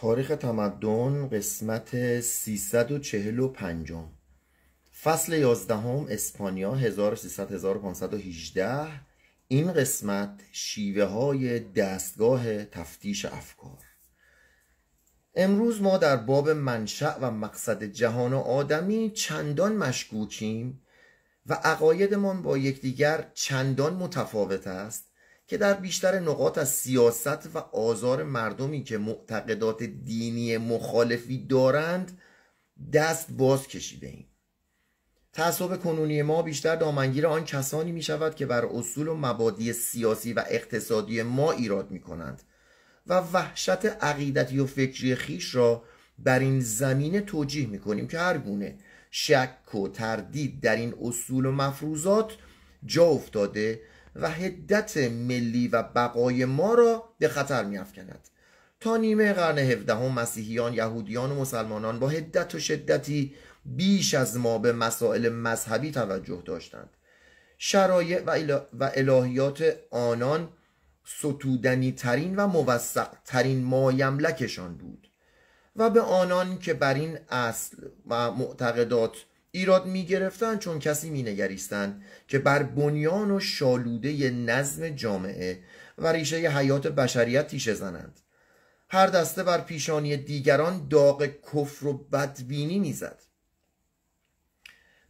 تاریخ تمدن قسمت 345 فصل 11 اسپانیا 1300 این قسمت شیوه های دستگاه تفتیش افکار امروز ما در باب منشأ و مقصد جهان و آدمی چندان مشکوکیم و عقایدمان با یکدیگر چندان متفاوت است که در بیشتر نقاط از سیاست و آزار مردمی که معتقدات دینی مخالفی دارند دست باز کشیده ایم تعصب کنونی ما بیشتر دامنگیر آن کسانی می شود که بر اصول و مبادی سیاسی و اقتصادی ما ایراد می کنند و وحشت عقیدتی و فکری خیش را بر این زمینه توجیه می کنیم که هر گونه شک و تردید در این اصول و مفروضات جا افتاده و هدت ملی و بقای ما را به خطر میافکند تا نیمه قرن هفدهم مسیحیان یهودیان و مسلمانان با هدت و شدتی بیش از ما به مسائل مذهبی توجه داشتند شرایع و, و الهیات آنان ستودنی ترین و موسع ترین مایملکشان بود و به آنان که بر این اصل و معتقدات ایراد میگرفتند چون کسی مینگریستند که بر بنیان و شالوده نظم جامعه و ریشه حیات بشریت تیشه زنند هر دسته بر پیشانی دیگران داغ کفر و بدبینی میزد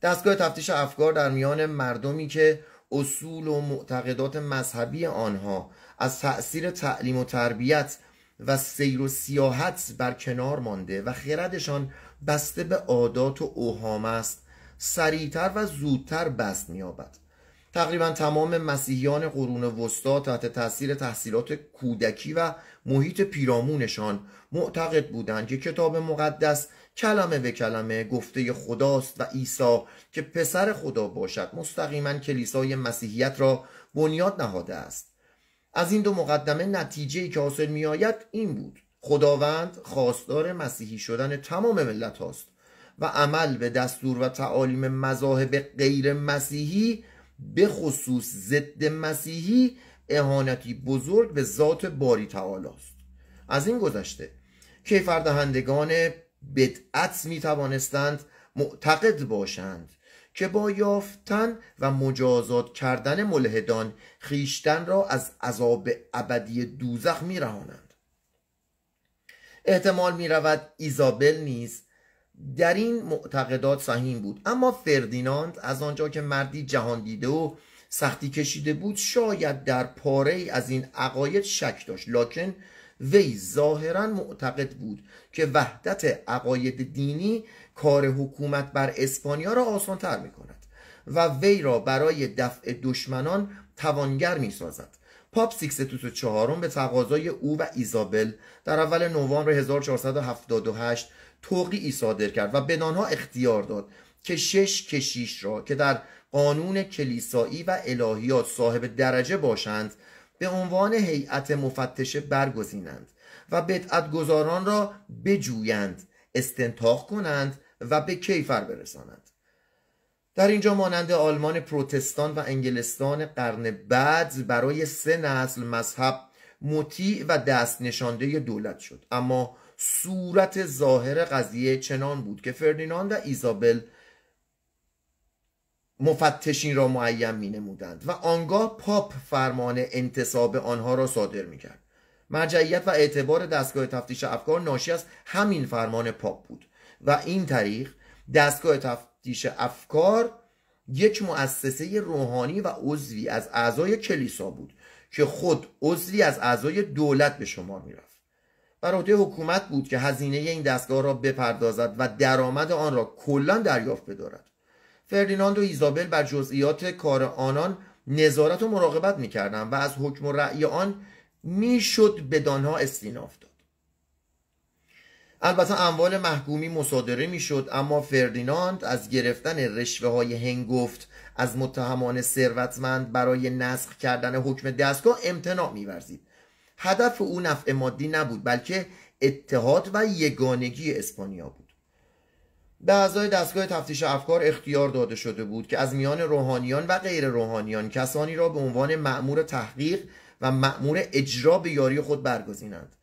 دستگاه تفتیش افکار در میان مردمی که اصول و معتقدات مذهبی آنها از تأثیر تعلیم و تربیت و سیر و سیاحت بر کنار مانده و خردشان بسته به عادات و اوهام است سریعتر و زودتر بست میابد تقریبا تمام مسیحیان قرون وسطا تحت تاثیر تحصیلات کودکی و محیط پیرامونشان معتقد بودند که کتاب مقدس کلمه به کلمه گفته خداست و عیسی که پسر خدا باشد مستقیما کلیسای مسیحیت را بنیاد نهاده است از این دو مقدمه نتیجه که حاصل می آید این بود خداوند خواستار مسیحی شدن تمام ملت هاست و عمل به دستور و تعالیم مذاهب غیر مسیحی به خصوص ضد مسیحی اهانتی بزرگ به ذات باری تعالی است از این گذشته کیفردهندگان بدعت می توانستند معتقد باشند که با یافتن و مجازات کردن ملحدان خیشتن را از عذاب ابدی دوزخ میرهانند احتمال می رود ایزابل نیز در این معتقدات صحیم بود اما فردیناند از آنجا که مردی جهان دیده و سختی کشیده بود شاید در پاره ای از این عقاید شک داشت لکن وی ظاهرا معتقد بود که وحدت عقاید دینی کار حکومت بر اسپانیا را تر می کند و وی را برای دفع دشمنان توانگر می سازد پاپ سیکستوس چهارم به تقاضای او و ایزابل در اول نوامبر 1478 ای صادر کرد و به اختیار داد که شش کشیش را که در قانون کلیسایی و الهیات صاحب درجه باشند به عنوان هیئت مفتشه برگزینند و گذاران را بجویند استنتاق کنند و به کیفر برساند در اینجا مانند آلمان پروتستان و انگلستان قرن بعد برای سه نسل مذهب مطیع و دست نشانده دولت شد اما صورت ظاهر قضیه چنان بود که فردیناند و ایزابل مفتشین را معین می و آنگاه پاپ فرمان انتصاب آنها را صادر می کرد مرجعیت و اعتبار دستگاه تفتیش افکار ناشی از همین فرمان پاپ بود و این طریق دستگاه تفتیش افکار یک مؤسسه روحانی و عضوی از اعضای کلیسا بود که خود عضوی از اعضای دولت به شمار میرفت بر عهده حکومت بود که هزینه این دستگاه را بپردازد و درآمد آن را کلا دریافت بدارد فردیناند و ایزابل بر جزئیات کار آنان نظارت و مراقبت میکردند و از حکم و رأی آن میشد به دانها استیناف البته اموال محکومی مصادره میشد اما فردیناند از گرفتن رشوه های هنگفت از متهمان ثروتمند برای نسخ کردن حکم دستگاه امتناع میورزید هدف او نفع مادی نبود بلکه اتحاد و یگانگی اسپانیا بود به اعضای دستگاه تفتیش افکار اختیار داده شده بود که از میان روحانیان و غیر روحانیان کسانی را به عنوان معمور تحقیق و معمور اجرا به یاری خود برگزینند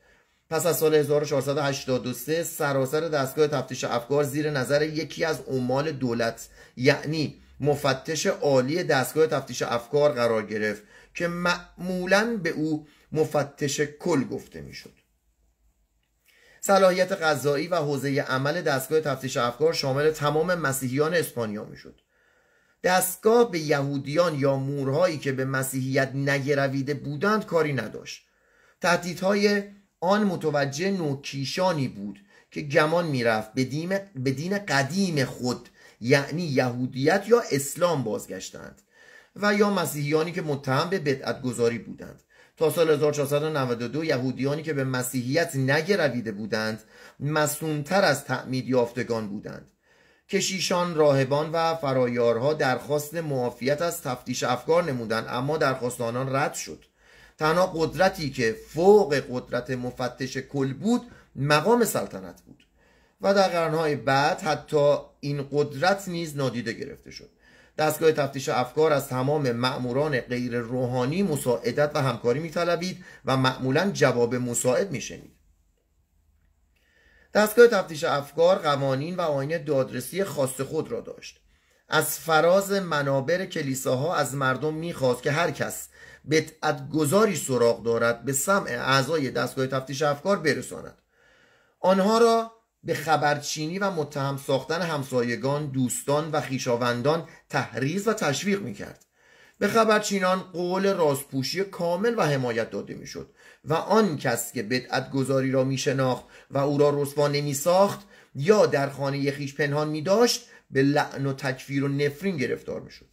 پس از سال 1483 سراسر دستگاه تفتیش افکار زیر نظر یکی از عمال دولت یعنی مفتش عالی دستگاه تفتیش افکار قرار گرفت که معمولا به او مفتش کل گفته میشد صلاحیت قضایی و حوزه عمل دستگاه تفتیش افکار شامل تمام مسیحیان اسپانیا میشد دستگاه به یهودیان یا مورهایی که به مسیحیت نگرویده بودند کاری نداشت تهدیدهای آن متوجه نوکیشانی بود که گمان میرفت به, به دین قدیم خود یعنی یهودیت یا اسلام بازگشتند و یا مسیحیانی که متهم به بدعت بودند تا سال 1492 یهودیانی که به مسیحیت نگرویده بودند مسونتر از تعمید یافتگان بودند کشیشان راهبان و فرایارها درخواست معافیت از تفتیش افکار نمودند اما درخواست آنان رد شد تنها قدرتی که فوق قدرت مفتش کل بود مقام سلطنت بود و در قرنهای بعد حتی این قدرت نیز نادیده گرفته شد دستگاه تفتیش افکار از تمام مأموران غیر روحانی مساعدت و همکاری میطلبید و معمولا جواب مساعد میشنید دستگاه تفتیش افکار قوانین و آینه دادرسی خاص خود را داشت از فراز منابر کلیساها از مردم میخواست که هر کس بدعت گذاری سراغ دارد به سمع اعضای دستگاه تفتیش افکار برساند آنها را به خبرچینی و متهم ساختن همسایگان، دوستان و خیشاوندان تحریض و تشویق میکرد به خبرچینان قول راستپوشی کامل و حمایت داده میشد و آن کس که بدعت گذاری را میشناخت و او را رسوا نمیساخت یا در خانه خیش پنهان می داشت به لعن و تکفیر و نفرین گرفتار میشد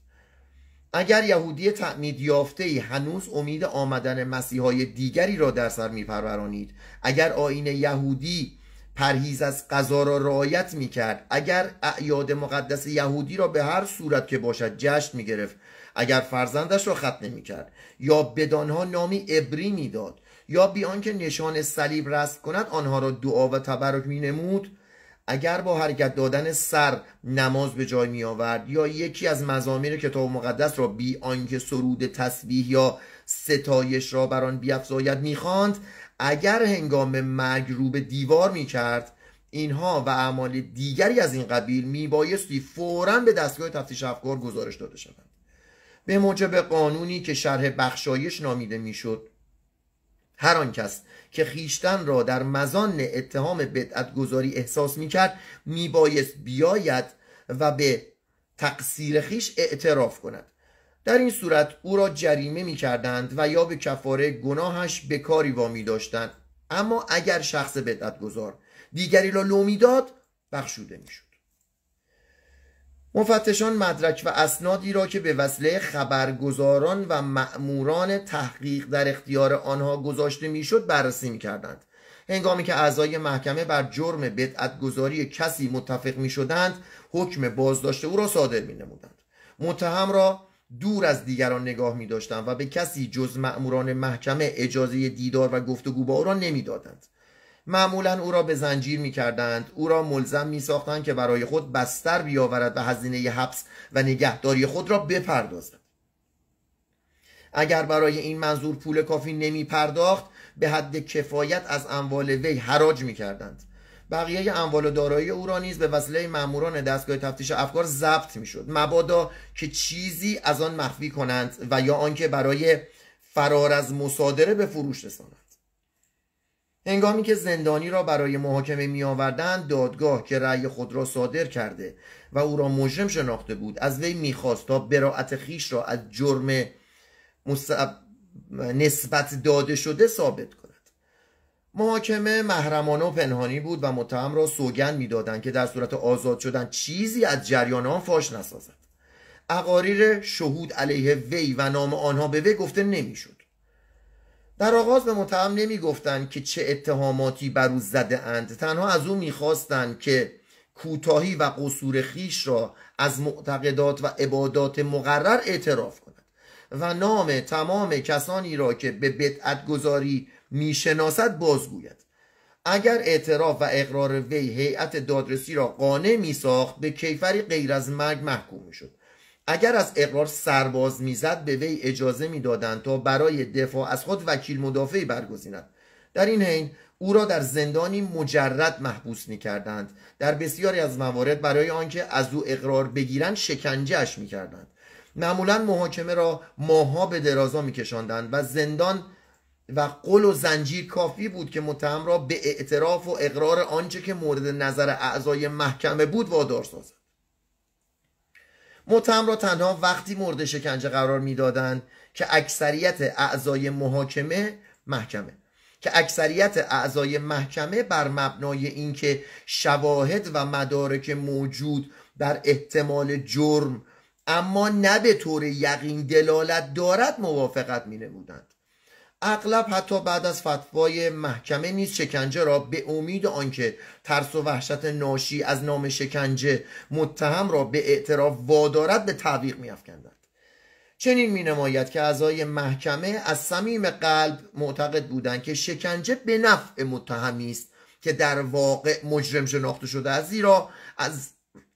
اگر یهودی تعمید یافته ای هنوز امید آمدن مسیحای دیگری را در سر میپرورانید اگر آین یهودی پرهیز از قضا را رعایت میکرد اگر اعیاد مقدس یهودی را به هر صورت که باشد جشن میگرفت اگر فرزندش را ختنه میکرد یا بدانها نامی ابری میداد یا بیان که نشان صلیب رست کند آنها را دعا و تبرک مینمود اگر با حرکت دادن سر نماز به جای می آورد یا یکی از مزامیر کتاب مقدس را بی آنکه سرود تسبیح یا ستایش را بر آن بیافزاید میخواند اگر هنگام به دیوار می کرد اینها و اعمال دیگری از این قبیل بایستی فورا به دستگاه تفتیش افکار گزارش داده شوند به موجب قانونی که شرح بخشایش نامیده میشد هر آن کس که خیشتن را در مزان اتهام بدعت گذاری احساس می میبایست بیاید و به تقصیر خیش اعتراف کند در این صورت او را جریمه میکردند و یا به کفاره گناهش به کاری وامی داشتند اما اگر شخص بدعت گذار دیگری را لو میداد بخشوده میشد مفتشان مدرک و اسنادی را که به وسیله خبرگزاران و مأموران تحقیق در اختیار آنها گذاشته میشد بررسی میکردند هنگامی که اعضای محکمه بر جرم گذاری کسی متفق میشدند حکم بازداشت او را صادر نمودند متهم را دور از دیگران نگاه می داشتند و به کسی جز مأموران محکمه اجازه دیدار و گفتگو با او را دادند معمولا او را به زنجیر می کردند او را ملزم می ساختند که برای خود بستر بیاورد و هزینه حبس و نگهداری خود را بپردازد اگر برای این منظور پول کافی نمی پرداخت به حد کفایت از اموال وی حراج می کردند بقیه اموال و دارایی او را نیز به وسیله ماموران دستگاه تفتیش افکار ضبط شد. مبادا که چیزی از آن مخفی کنند و یا آنکه برای فرار از مصادره به فروش رسانند هنگامی که زندانی را برای محاکمه می آوردن دادگاه که رأی خود را صادر کرده و او را مجرم شناخته بود از وی میخواست تا براعت خیش را از جرم نسبت داده شده ثابت کند محاکمه محرمانه و پنهانی بود و متهم را سوگن میدادند که در صورت آزاد شدن چیزی از جریان آن فاش نسازد اقاریر شهود علیه وی و نام آنها به وی گفته نمیشد در آغاز به متهم نمی که چه اتهاماتی بر او زده اند تنها از او میخواستند که کوتاهی و قصور خیش را از معتقدات و عبادات مقرر اعتراف کند و نام تمام کسانی را که به بدعت گذاری میشناسد بازگوید اگر اعتراف و اقرار وی هیئت دادرسی را قانع میساخت به کیفری غیر از مرگ محکوم شد اگر از اقرار سرباز میزد به وی اجازه میدادند تا برای دفاع از خود وکیل مدافعی برگزیند در این حین او را در زندانی مجرد محبوس میکردند در بسیاری از موارد برای آنکه از او اقرار بگیرند شکنجهاش میکردند معمولا محاکمه را ماها به درازا میکشاندند و زندان و قل و زنجیر کافی بود که متهم را به اعتراف و اقرار آنچه که مورد نظر اعضای محکمه بود وادار سازد متهم را تنها وقتی مورد شکنجه قرار میدادند که اکثریت اعضای محاکمه محکمه که اکثریت اعضای محکمه بر مبنای اینکه شواهد و مدارک موجود در احتمال جرم اما نه به طور یقین دلالت دارد موافقت می نمودند اغلب حتی بعد از فتوای محکمه نیز شکنجه را به امید آنکه ترس و وحشت ناشی از نام شکنجه متهم را به اعتراف وادارد به تعویق میافکندند چنین می نماید که اعضای محکمه از صمیم قلب معتقد بودند که شکنجه به نفع متهمی است که در واقع مجرم شناخته شده از زیرا از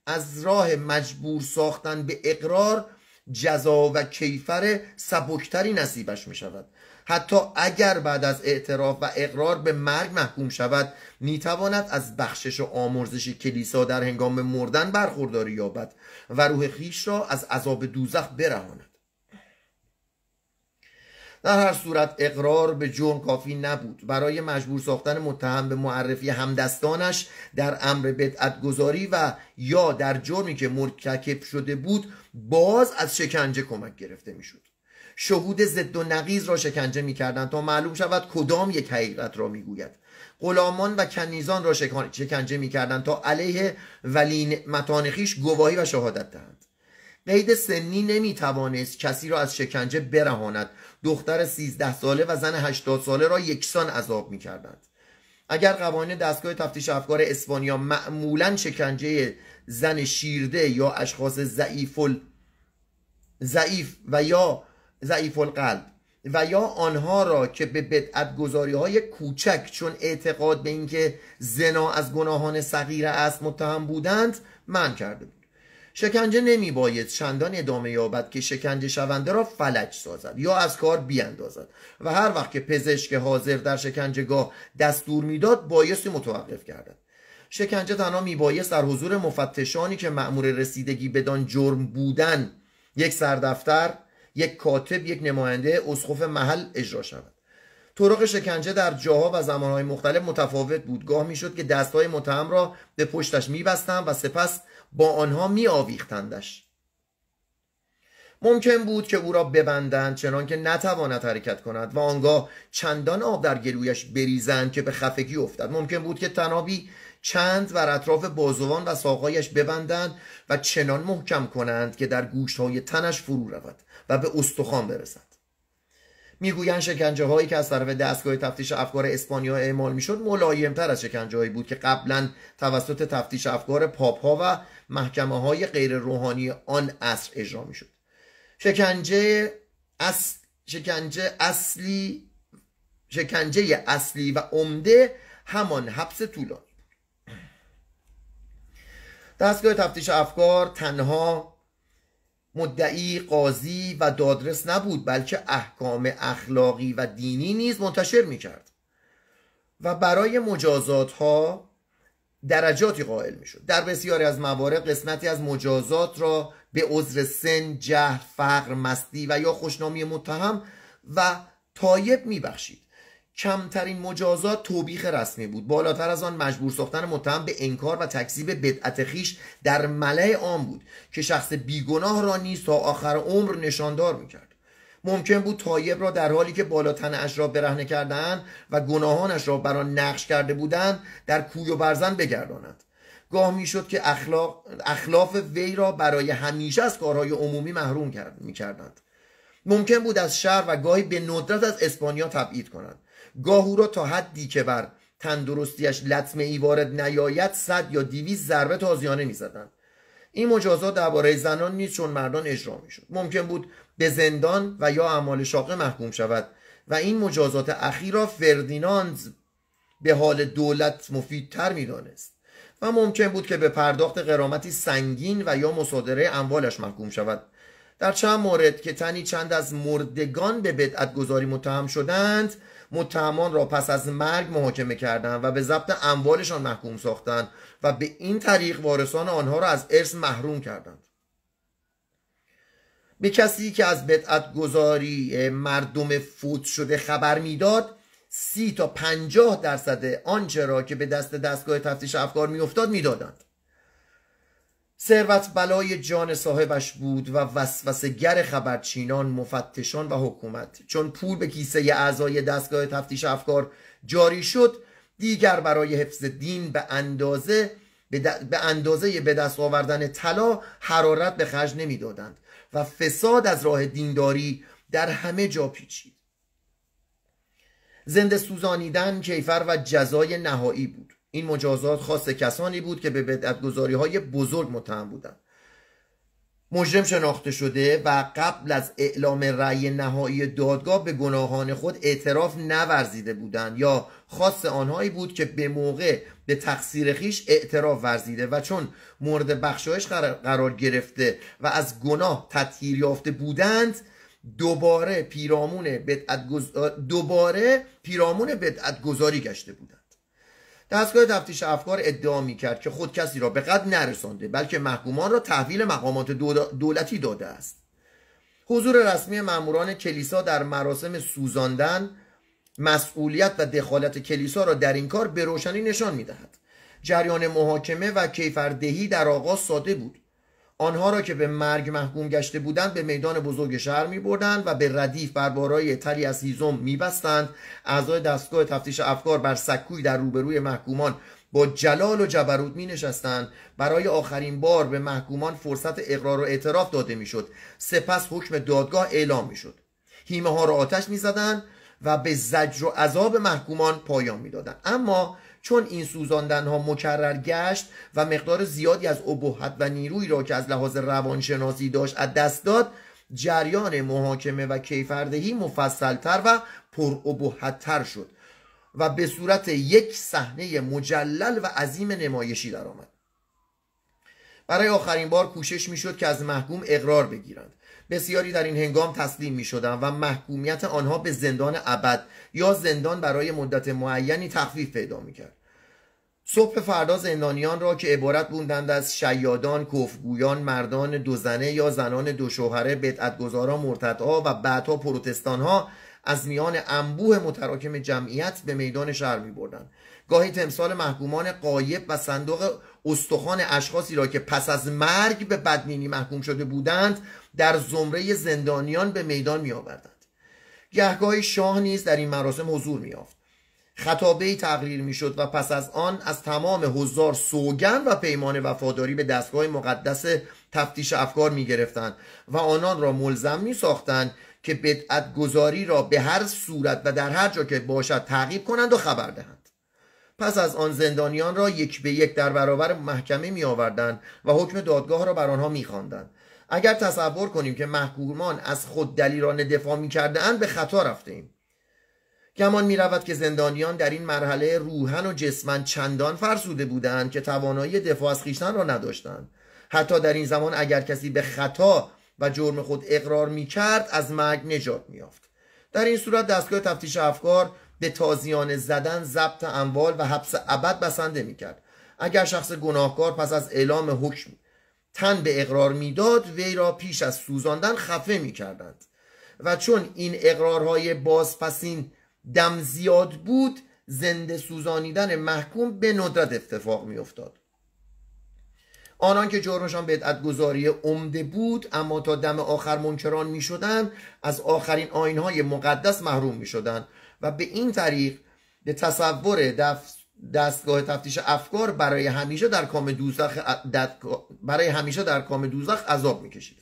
از راه مجبور ساختن به اقرار جزا و کیفر سبکتری نصیبش می شود حتی اگر بعد از اعتراف و اقرار به مرگ محکوم شود میتواند از بخشش و آمرزش کلیسا در هنگام مردن برخورداری یابد و روح خیش را از عذاب دوزخ برهاند در هر صورت اقرار به جرم کافی نبود برای مجبور ساختن متهم به معرفی همدستانش در امر بدعت گذاری و یا در جرمی که مرتکب شده بود باز از شکنجه کمک گرفته میشد شهود ضد و نقیز را شکنجه می کردند تا معلوم شود کدام یک حقیقت را گوید غلامان و کنیزان را شکنجه میکردند تا علیه ولی متانخیش گواهی و شهادت دهند قید سنی توانست کسی را از شکنجه برهاند دختر سیزده ساله و زن هشتاد ساله را یکسان عذاب کردند اگر قوانین دستگاه تفتیش افکار اسپانیا معمولا شکنجه زن شیرده یا اشخاص ضعیف ضعیف و یا ضعیف القلب و یا آنها را که به بدعت گذاری های کوچک چون اعتقاد به اینکه زنا از گناهان صغیره است متهم بودند من کرده بود شکنجه نمی باید چندان ادامه یابد که شکنجه شونده را فلج سازد یا از کار بیاندازد و هر وقت که پزشک حاضر در شکنجهگاه دستور میداد بایستی متوقف کردند شکنجه تنها میبایست در حضور مفتشانی که مأمور رسیدگی بدان جرم بودن یک سردفتر یک کاتب یک نماینده اسقف محل اجرا شود طرق شکنجه در جاها و زمانهای مختلف متفاوت بود گاه میشد که دستهای متهم را به پشتش میبستند و سپس با آنها میآویختندش ممکن بود که او را ببندند چنان که نتواند حرکت کند و آنگاه چندان آب در گلویش بریزند که به خفگی افتد ممکن بود که تنابی چند بر اطراف بازوان و ساقایش ببندند و چنان محکم کنند که در گوشتهای تنش فرو رود و به استخوان برسد میگویند شکنجه هایی که از طرف دستگاه تفتیش افکار اسپانیا اعمال میشد تر از شکنجه هایی بود که قبلا توسط تفتیش افکار پاپ ها و محکمه های غیر روحانی آن عصر اجرا میشد شکنجه شکنجه اصلی شکنجه اصلی و عمده همان حبس طولانی دستگاه تفتیش افکار تنها مدعی قاضی و دادرس نبود بلکه احکام اخلاقی و دینی نیز منتشر می کرد و برای مجازات ها درجاتی قائل شود در بسیاری از موارد قسمتی از مجازات را به عذر سن جهل فقر مستی و یا خوشنامی متهم و تایب بخشید کمترین مجازات توبیخ رسمی بود بالاتر از آن مجبور ساختن متهم به انکار و تکذیب بدعت خیش در ملع عام بود که شخص بیگناه را نیز تا آخر عمر نشاندار میکرد ممکن بود تایب را در حالی که بالا اش را برهنه کردن و گناهانش را بر آن نقش کرده بودند در کوی و برزن بگرداند گاه میشد که اخلاق اخلاف وی را برای همیشه از کارهای عمومی محروم کرد میکردند ممکن بود از شهر و گاهی به ندرت از اسپانیا تبعید کنند گاهورا تا حدی که بر تندرستیش لطمه ای وارد نیاید صد یا دیویز ضربه تازیانه زدن این مجازات درباره زنان نیست چون مردان اجرا شود ممکن بود به زندان و یا اعمال شاقه محکوم شود و این مجازات اخیر را فردیناند به حال دولت مفیدتر میدانست و ممکن بود که به پرداخت قرامتی سنگین و یا مصادره اموالش محکوم شود در چند مورد که تنی چند از مردگان به بدعت گذاری متهم شدند متهمان را پس از مرگ محاکمه کردند و به ضبط اموالشان محکوم ساختند و به این طریق وارثان آنها را از ارث محروم کردند به کسی که از بدعت گذاری مردم فوت شده خبر میداد سی تا پنجاه درصد آنچه را که به دست دستگاه تفتیش افکار میافتاد میدادند ثروت بلای جان صاحبش بود و گر خبرچینان مفتشان و حکومت چون پول به کیسه اعضای دستگاه تفتیش افکار جاری شد دیگر برای حفظ دین به اندازه به, اندازه به دست آوردن طلا حرارت به خرج نمیدادند و فساد از راه دینداری در همه جا پیچید زنده سوزانیدن کیفر و جزای نهایی بود این مجازات خاص کسانی بود که به بدعتگذاری های بزرگ متهم بودند مجرم شناخته شده و قبل از اعلام رأی نهایی دادگاه به گناهان خود اعتراف نورزیده بودند یا خاص آنهایی بود که به موقع به تقصیر خیش اعتراف ورزیده و چون مورد بخشایش قرار گرفته و از گناه تطهیر یافته بودند دوباره پیرامون بدعت دوباره پیرامون بدعت گشته بودند دستگاه تفتیش افکار ادعا میکرد که خود کسی را به قد نرسانده بلکه محکومان را تحویل مقامات دولتی داده است حضور رسمی ماموران کلیسا در مراسم سوزاندن مسئولیت و دخالت کلیسا را در این کار به روشنی نشان میدهد جریان محاکمه و کیفردهی در آغاز ساده بود آنها را که به مرگ محکوم گشته بودند به میدان بزرگ شهر می بردند و به ردیف بر بارای تلی از هیزم می بستند اعضای دستگاه تفتیش افکار بر سکوی در روبروی محکومان با جلال و جبروت می نشستند برای آخرین بار به محکومان فرصت اقرار و اعتراف داده می شد سپس حکم دادگاه اعلام می شد هیمه ها را آتش می و به زجر و عذاب محکومان پایان می دادند اما چون این سوزاندن ها مکرر گشت و مقدار زیادی از ابهت و نیروی را که از لحاظ روانشناسی داشت از دست داد جریان محاکمه و کیفردهی مفصلتر و تر شد و به صورت یک صحنه مجلل و عظیم نمایشی درآمد برای آخرین بار کوشش میشد که از محکوم اقرار بگیرند بسیاری در این هنگام تسلیم می شدن و محکومیت آنها به زندان ابد یا زندان برای مدت معینی تخفیف پیدا می کرد. صبح فردا زندانیان را که عبارت بودند از شیادان، کفگویان، مردان دوزنه یا زنان دوشوهره، بدعتگزارا، مرتدها و بعدها پروتستانها از میان انبوه متراکم جمعیت به میدان شهر می بردند. گاهی تمثال محکومان قایب و صندوق استخوان اشخاصی را که پس از مرگ به بدنینی محکوم شده بودند در زمره زندانیان به میدان می آوردند گهگاهی شاه نیز در این مراسم حضور می آفد خطابه تقریر می شد و پس از آن از تمام هزار سوگن و پیمان وفاداری به دستگاه مقدس تفتیش افکار می گرفتند و آنان را ملزم می ساختند که بدعت گذاری را به هر صورت و در هر جا که باشد تعقیب کنند و خبر دهند پس از آن زندانیان را یک به یک در برابر محکمه می آوردن و حکم دادگاه را بر آنها می خاندن. اگر تصور کنیم که محکومان از خود دلیران دفاع می اند به خطا رفته ایم. گمان می رود که زندانیان در این مرحله روحن و جسمن چندان فرسوده بودند که توانایی دفاع از خیشتن را نداشتند. حتی در این زمان اگر کسی به خطا و جرم خود اقرار می کرد از مرگ نجات می آفد. در این صورت دستگاه تفتیش افکار به تازیان زدن ضبط اموال و حبس ابد بسنده میکرد اگر شخص گناهکار پس از اعلام حکم تن به اقرار میداد وی را پیش از سوزاندن خفه میکردند و چون این اقرارهای بازپسین دم زیاد بود زنده سوزانیدن محکوم به ندرت اتفاق میافتاد آنان که جرمشان بدعت گذاری عمده بود اما تا دم آخر منکران می از آخرین آینهای مقدس محروم می و به این طریق به تصور دستگاه تفتیش افکار برای همیشه در کام دوزخ برای همیشه در کام دوزخ عذاب میکشید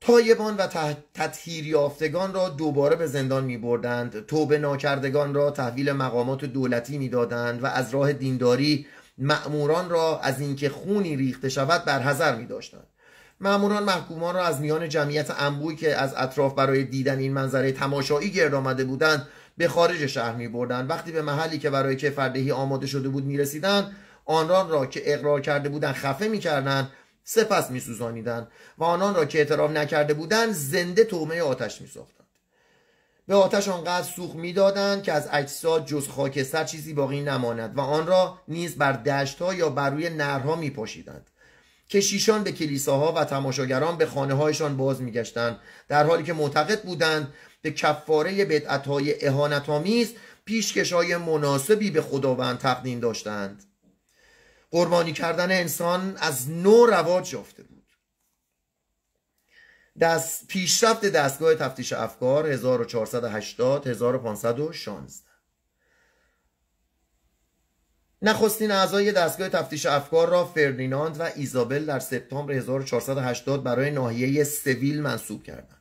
تایبان و تطهیریافتگان را دوباره به زندان می بردند توبه ناکردگان را تحویل مقامات دولتی می دادند و از راه دینداری مأموران را از اینکه خونی ریخته شود بر می داشتند معموران محکومان را از میان جمعیت انبوی که از اطراف برای دیدن این منظره تماشایی گرد آمده بودند به خارج شهر می بردن. وقتی به محلی که برای کفردهی آماده شده بود می رسیدن آنان را که اقرار کرده بودند خفه می کردن سپس می و آنان را که اعتراف نکرده بودند زنده تومه آتش می ساختن. به آتش آنقدر سوخ میدادند که از اجساد جز خاکستر چیزی باقی نماند و آن را نیز بر دشتها یا بر روی نرها پاشیدند. کشیشان به کلیساها و تماشاگران به خانه هایشان باز میگشتند در حالی که معتقد بودند به کفاره آمیز پیشکش های مناسبی به خداوند تقدیم داشتند قربانی کردن انسان از نو رواج یافته بود دست پیشرفت دستگاه تفتیش افکار 1480 1516 نخستین اعضای دستگاه تفتیش افکار را فردیناند و ایزابل در سپتامبر 1480 برای ناحیه سویل منصوب کردند.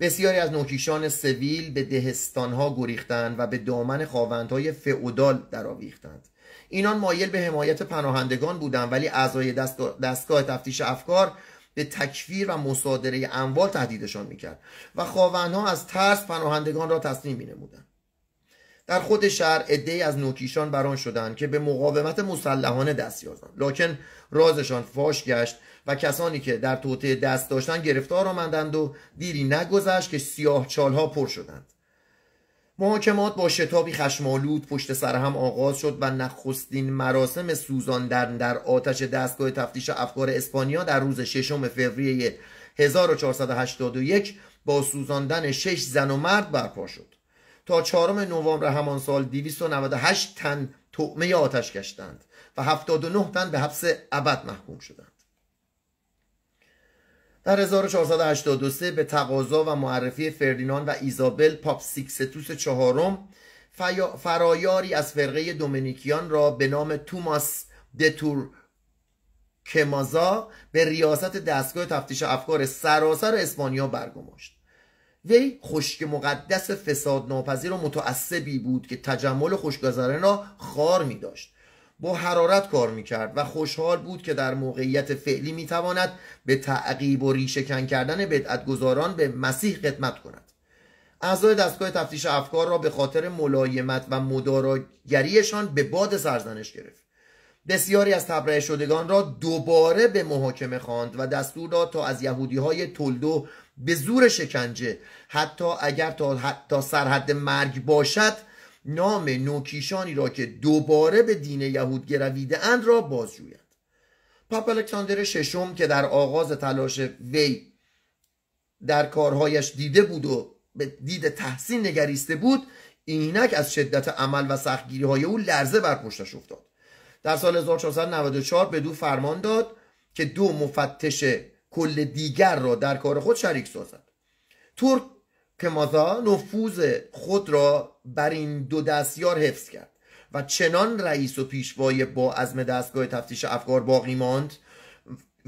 بسیاری از نوکیشان سویل به دهستانها گریختند و به دامن خواوندهای فئودال درآویختند. اینان مایل به حمایت پناهندگان بودند ولی اعضای دستگاه تفتیش افکار به تکفیر و مصادره اموال تهدیدشان میکرد و خواوندها از ترس پناهندگان را تسلیم مینمودند در خود شهر عدهای از نوکیشان بران شدند که به مقاومت مسلحانه دست یازند. لکن رازشان فاش گشت و کسانی که در توطعه دست داشتند گرفتار آمدند و دیری نگذشت که سیاه چالها پر شدند محاکمات با شتابی خشمالود پشت سر هم آغاز شد و نخستین مراسم سوزاندن در آتش دستگاه تفتیش افکار اسپانیا در روز ششم فوریه 1481 با سوزاندن شش زن و مرد برپا شد تا چهارم نوامبر همان سال 298 تن تعمه آتش گشتند و 79 تن به حبس ابد محکوم شدند در 1483 به تقاضا و معرفی فردیناند و ایزابل پاپ سیکستوس چهارم فرایاری از فرقه دومینیکیان را به نام توماس دتور کمازا به ریاست دستگاه تفتیش افکار سراسر اسپانیا برگماشت وی خشک مقدس فساد ناپذیر و متعصبی بود که تجمل را خار می داشت با حرارت کار می کرد و خوشحال بود که در موقعیت فعلی می تواند به تعقیب و ریشکن کردن بدعتگذاران به مسیح خدمت کند اعضای دستگاه تفتیش افکار را به خاطر ملایمت و مداراگریشان به باد سرزنش گرفت بسیاری از تبرئه شدگان را دوباره به محاکمه خواند و دستور داد تا از یهودی های تلدو به زور شکنجه حتی اگر تا, تا سرحد مرگ باشد نام نوکیشانی را که دوباره به دین یهود گرویده اند را بازجویند پاپ الکساندر ششم که در آغاز تلاش وی در کارهایش دیده بود و به دید تحسین نگریسته بود اینک از شدت عمل و سختگیری های او لرزه بر پشتش افتاد در سال 1494 به دو فرمان داد که دو مفتش کل دیگر را در کار خود شریک سازد ترک که نفوذ خود را بر این دو دستیار حفظ کرد و چنان رئیس و پیشوای با عزم دستگاه تفتیش افکار باقی ماند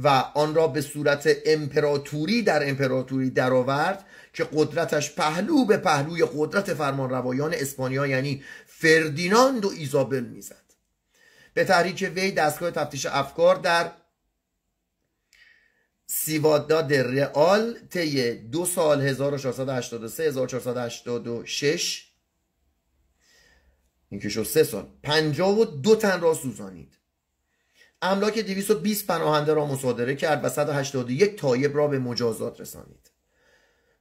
و آن را به صورت امپراتوری در امپراتوری درآورد که قدرتش پهلو به پهلوی قدرت فرمانروایان اسپانیا یعنی فردیناند و ایزابل میزد به تحریک وی دستگاه تفتیش افکار در سیواداد رئال طی دو سال 1483 1486 این کشور سه سال دو تن را سوزانید املاک 220 پناهنده را مصادره کرد و 181 تایب را به مجازات رسانید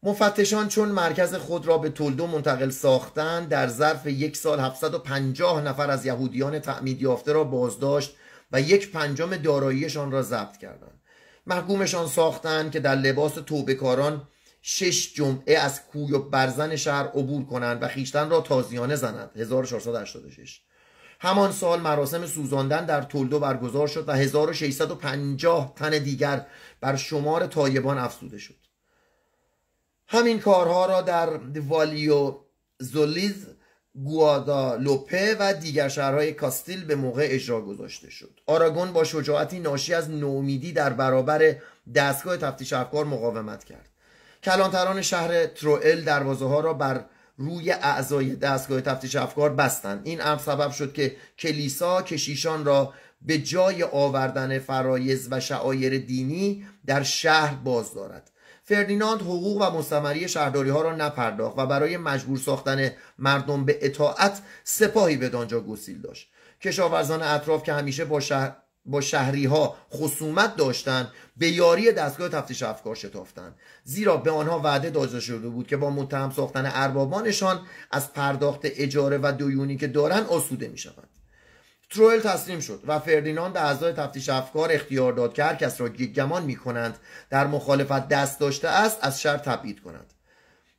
مفتشان چون مرکز خود را به تولدو منتقل ساختن در ظرف یک سال 750 نفر از یهودیان تعمید یافته را بازداشت و یک پنجم داراییشان را ضبط کردند محکومشان ساختند که در لباس توبکاران شش جمعه از کوی و برزن شهر عبور کنند و خیشتن را تازیانه زنند 1486 همان سال مراسم سوزاندن در تولدو برگزار شد و 1650 تن دیگر بر شمار تایبان افزوده شد همین کارها را در والیو زولیز گوادالوپه و دیگر شهرهای کاستیل به موقع اجرا گذاشته شد آراگون با شجاعتی ناشی از نومیدی در برابر دستگاه تفتیش افکار مقاومت کرد کلانتران شهر تروئل دروازه ها را بر روی اعضای دستگاه تفتیش افکار بستند این امر سبب شد که کلیسا کشیشان را به جای آوردن فرایز و شعایر دینی در شهر باز دارد فردیناند حقوق و مستمری شهرداری ها را نپرداخت و برای مجبور ساختن مردم به اطاعت سپاهی به دانجا گسیل داشت کشاورزان اطراف که همیشه با شهر شهری ها خصومت داشتند به یاری دستگاه تفتیش افکار شتافتند زیرا به آنها وعده داده شده بود که با متهم ساختن اربابانشان از پرداخت اجاره و دویونی که دارند آسوده می ترویل تسلیم شد و فردیناند به اعضای تفتیش افکار اختیار داد که هر کس را گمان می کنند در مخالفت دست داشته است از شر تبعید کنند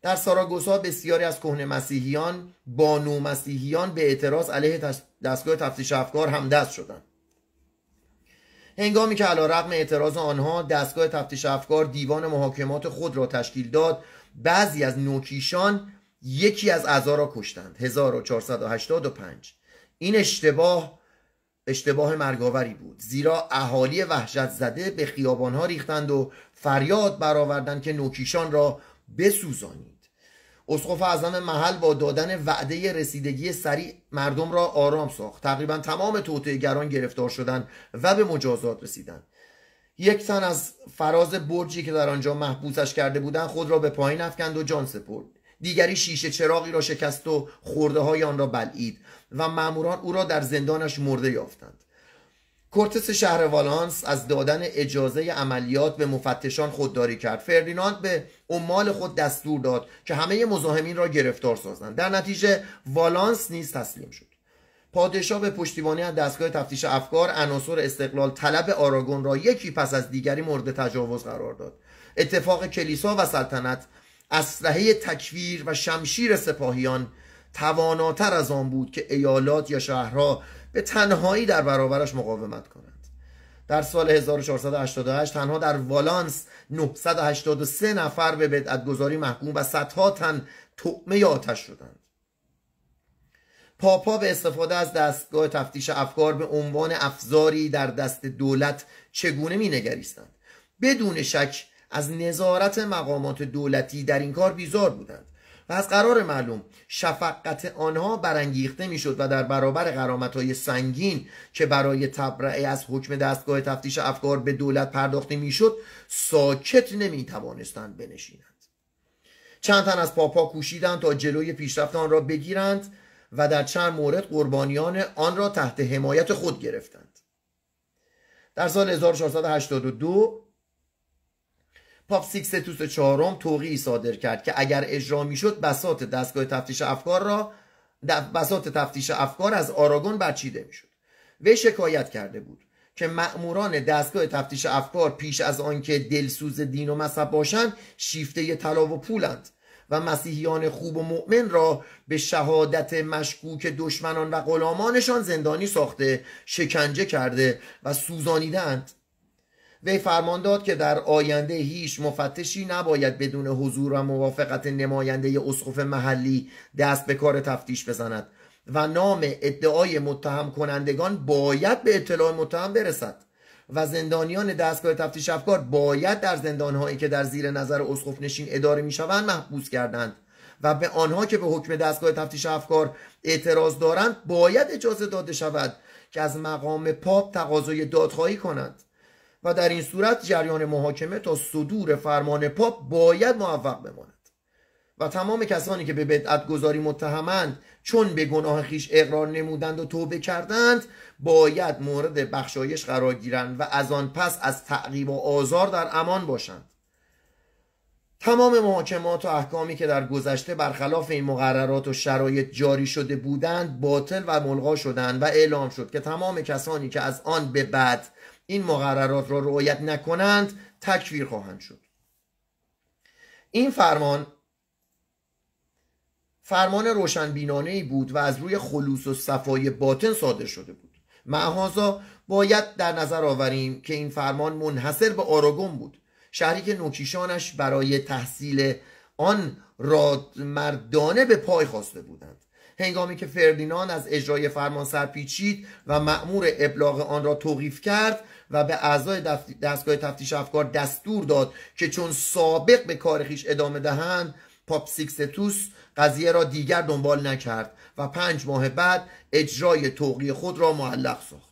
در ساراگوسا بسیاری از کهن مسیحیان با نو مسیحیان به اعتراض علیه دستگاه تفتیش افکار هم دست شدند هنگامی که علا رقم اعتراض آنها دستگاه تفتیش افکار دیوان محاکمات خود را تشکیل داد بعضی از نوکیشان یکی از اعضا را کشتند 1485 این اشتباه اشتباه مرگاوری بود زیرا اهالی وحشت زده به خیابان ها ریختند و فریاد برآوردند که نوکیشان را بسوزانید اسقف اعظم محل با دادن وعده رسیدگی سریع مردم را آرام ساخت تقریبا تمام توطئهگران گرفتار شدند و به مجازات رسیدند یک تن از فراز برجی که در آنجا محبوسش کرده بودند خود را به پایین افکند و جان سپرد دیگری شیشه چراغی را شکست و خورده های آن را بلعید و ماموران او را در زندانش مرده یافتند کورتس شهر والانس از دادن اجازه عملیات به مفتشان خودداری کرد فردیناند به عمال خود دستور داد که همه مزاحمین را گرفتار سازند در نتیجه والانس نیز تسلیم شد پادشاه به پشتیبانی از دستگاه تفتیش افکار عناصر استقلال طلب آراگون را یکی پس از دیگری مورد تجاوز قرار داد اتفاق کلیسا و سلطنت اسلحه تکویر و شمشیر سپاهیان تواناتر از آن بود که ایالات یا شهرها به تنهایی در برابرش مقاومت کنند در سال 1488 تنها در والانس 983 نفر به بدعتگذاری محکوم و صدها تن تعمه آتش شدند پاپا به استفاده از دستگاه تفتیش افکار به عنوان افزاری در دست دولت چگونه می نگریستند بدون شک از نظارت مقامات دولتی در این کار بیزار بودند و از قرار معلوم شفقت آنها برانگیخته میشد و در برابر های سنگین که برای تبرعه از حکم دستگاه تفتیش افکار به دولت پرداخته میشد ساکت نمی توانستند بنشینند چند تن از پاپا کوشیدند تا جلوی پیشرفت آن را بگیرند و در چند مورد قربانیان آن را تحت حمایت خود گرفتند در سال 1482 پاپ سیکستوس چهارم توقیعی صادر کرد که اگر اجرا میشد بسات دستگاه تفتیش افکار را بسات تفتیش افکار از آراگون برچیده میشد وی شکایت کرده بود که مأموران دستگاه تفتیش افکار پیش از آنکه دلسوز دین و مذهب باشند شیفته طلا و پولند و مسیحیان خوب و مؤمن را به شهادت مشکوک دشمنان و غلامانشان زندانی ساخته شکنجه کرده و سوزانیدند وی فرمان داد که در آینده هیچ مفتشی نباید بدون حضور و موافقت نماینده اسقف محلی دست به کار تفتیش بزند و نام ادعای متهم کنندگان باید به اطلاع متهم برسد و زندانیان دستگاه تفتیش افکار باید در زندانهایی که در زیر نظر اسقف نشین اداره می شوند محبوس کردند و به آنها که به حکم دستگاه تفتیش افکار اعتراض دارند باید اجازه داده شود که از مقام پاپ تقاضای دادخواهی کنند و در این صورت جریان محاکمه تا صدور فرمان پاپ باید موفق بماند و تمام کسانی که به بدعت گذاری متهمند چون به گناه خیش اقرار نمودند و توبه کردند باید مورد بخشایش قرار گیرند و از آن پس از تعقیب و آزار در امان باشند تمام محاکمات و احکامی که در گذشته برخلاف این مقررات و شرایط جاری شده بودند باطل و ملغا شدند و اعلام شد که تمام کسانی که از آن به بعد این مقررات را رعایت نکنند تکفیر خواهند شد این فرمان فرمان روشنبینانه ای بود و از روی خلوص و صفای باطن صادر شده بود معهازا باید در نظر آوریم که این فرمان منحصر به آراگون بود شهری که نوکیشانش برای تحصیل آن رادمردانه به پای خواسته بودند هنگامی که فردیناند از اجرای فرمان سرپیچید و مأمور ابلاغ آن را توقیف کرد و به اعضای دستگاه تفتیش افکار دستور داد که چون سابق به کار خیش ادامه دهند پاپ سیکستوس قضیه را دیگر دنبال نکرد و پنج ماه بعد اجرای توقیه خود را معلق ساخت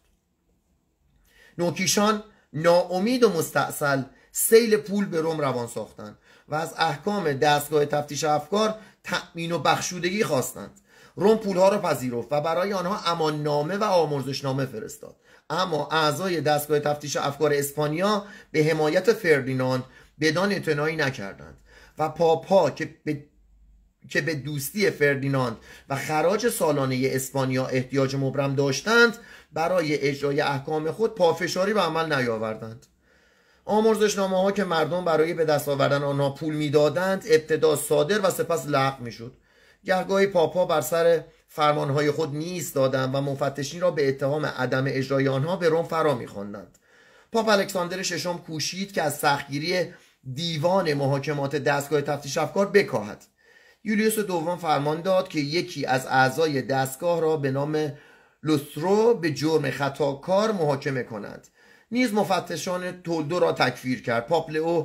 نوکیشان ناامید و مستاصل سیل پول به روم روان ساختند و از احکام دستگاه تفتیش افکار تأمین و بخشودگی خواستند روم پولها را پذیرفت و برای آنها اماننامه و نامه فرستاد اما اعضای دستگاه تفتیش افکار اسپانیا به حمایت فردیناند بدان اعتنایی نکردند و پاپا که به که به دوستی فردیناند و خراج سالانه اسپانیا احتیاج مبرم داشتند برای اجرای احکام خود پافشاری به عمل نیاوردند نامه ها که مردم برای به دست آوردن آنها پول میدادند ابتدا صادر و سپس لغو میشد گهگاهی پاپا بر سر فرمانهای خود نیست دادند و مفتشین را به اتهام عدم اجرای آنها به روم فرا میخواندند پاپ الکساندر ششم کوشید که از سختگیری دیوان محاکمات دستگاه تفتیش افکار بکاهد یولیوس دوم فرمان داد که یکی از اعضای دستگاه را به نام لوسترو به جرم خطاکار محاکمه کنند نیز مفتشان تولدو را تکفیر کرد پاپ پاپلئو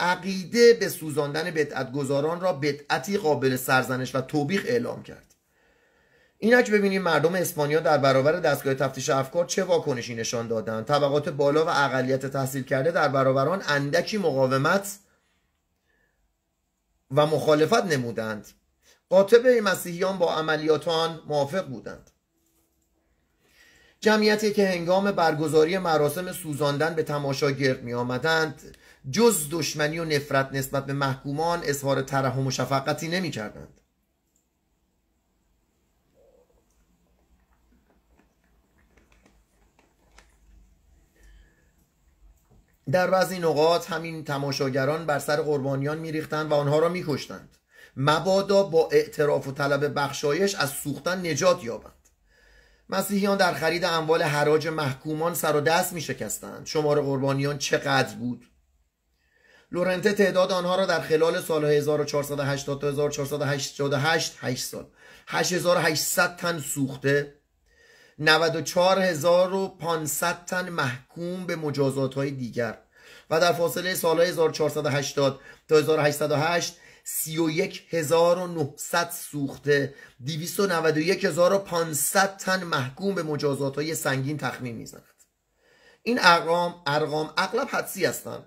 عقیده به سوزاندن گذاران را بدعتی قابل سرزنش و توبیخ اعلام کرد اینک ببینیم مردم اسپانیا در برابر دستگاه تفتیش افکار چه واکنشی نشان دادند طبقات بالا و اقلیت تحصیل کرده در برابر اندکی مقاومت و مخالفت نمودند قاطبه مسیحیان با عملیات آن موافق بودند جمعیتی که هنگام برگزاری مراسم سوزاندن به تماشا گرد می آمدند جز دشمنی و نفرت نسبت به محکومان اظهار ترحم و شفقتی نمی کردند. در بعضی نقاط همین تماشاگران بر سر قربانیان میریختند و آنها را میکشتند مبادا با اعتراف و طلب بخشایش از سوختن نجات یابند مسیحیان در خرید اموال حراج محکومان سر و دست می شکستند شمار قربانیان چقدر بود لورنته تعداد آنها را در خلال سالهای 1480 تا 1488 8 سال 8800 تن سوخته 94500 تن محکوم به مجازات های دیگر و در فاصله سالهای 1480 تا 1808 31900 سوخته 291500 تن محکوم به مجازات های سنگین تخمین میزند این ارقام ارقام اغلب حدسی هستند